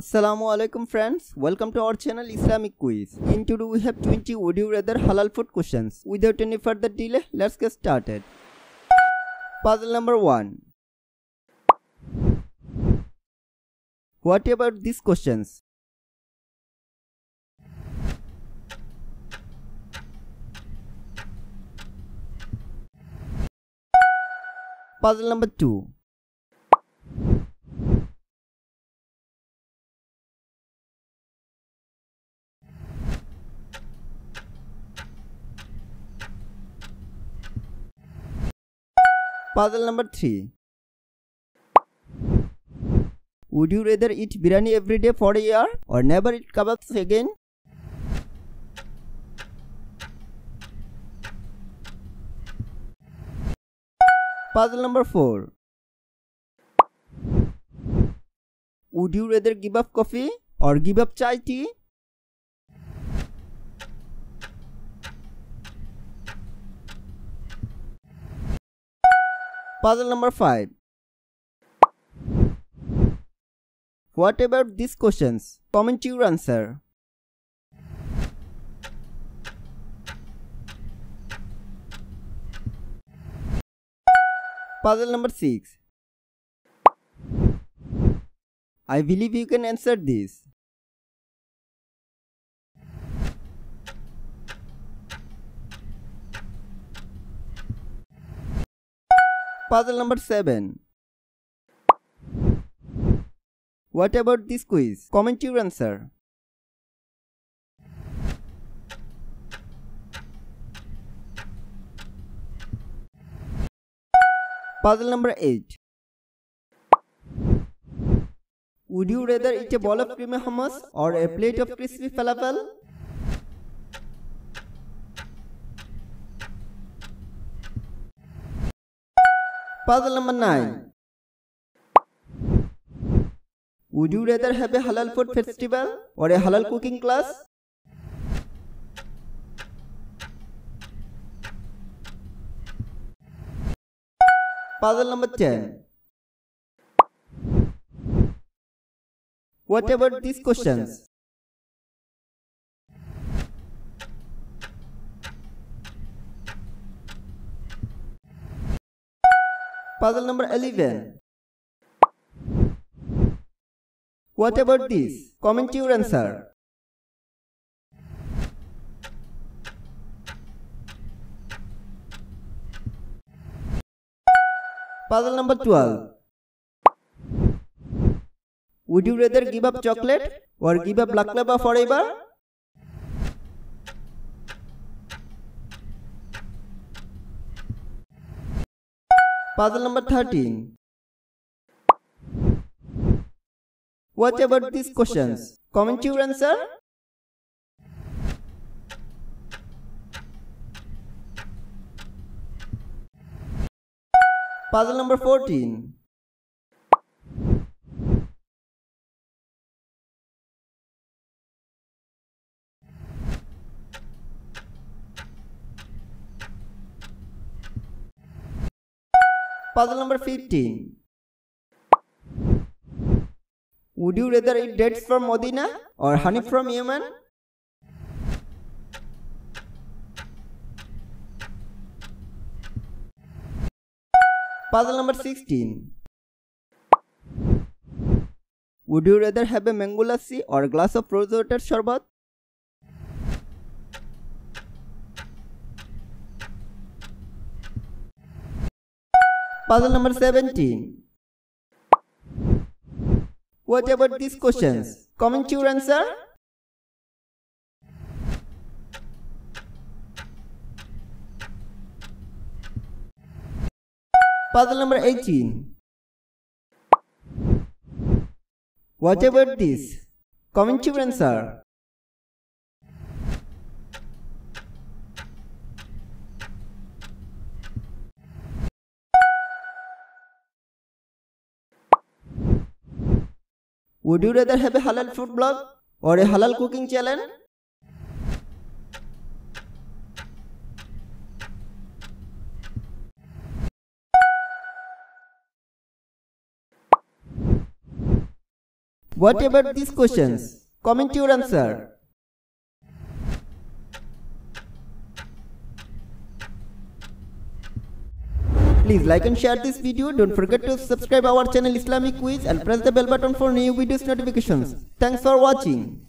Assalamu alaikum friends, welcome to our channel Islamic Quiz. In today we have 20 would you rather halal food questions. Without any further delay, let's get started. Puzzle number 1. What about these questions? Puzzle number 2. Puzzle number three would you rather eat biryani every day for year or never eat kebab again puzzle number four would you rather give up coffee or give up chai tea Puzzle number 5 What about these questions? Comment your answer. Puzzle number 6 I believe you can answer this. Puzzle number 7. What about this quiz? Comment your answer. Puzzle number 8. Would you rather eat a ball of creamy hummus or a plate of crispy falafel? puzzle number 9. Would you rather have a halal food festival or a halal cooking class? Puzzle number 10. What about these questions? Puzzle number 11. What about this? Comment your answer. Puzzle number 12. Would you rather give up chocolate or give up baklava forever? Puzzle number 13. What about these questions? Comment your answer. Puzzle number 14. puzzle number 15. Would you rather eat dates from Modena or honey from Yemen? Puzzle number 16. Would you rather have a mango lassi or a glass of rose water sherbet? Puzzle number 17. What about these questions? Comment your answer. Puzzle number 18. What about this? Comment your answer. Would you rather have a halal food blog or a halal cooking channel? What about these questions? Comment your answer. Please like and share this video. Don't forget to subscribe our channel Islamic Quiz and press the bell button for new videos notifications. Thanks for watching.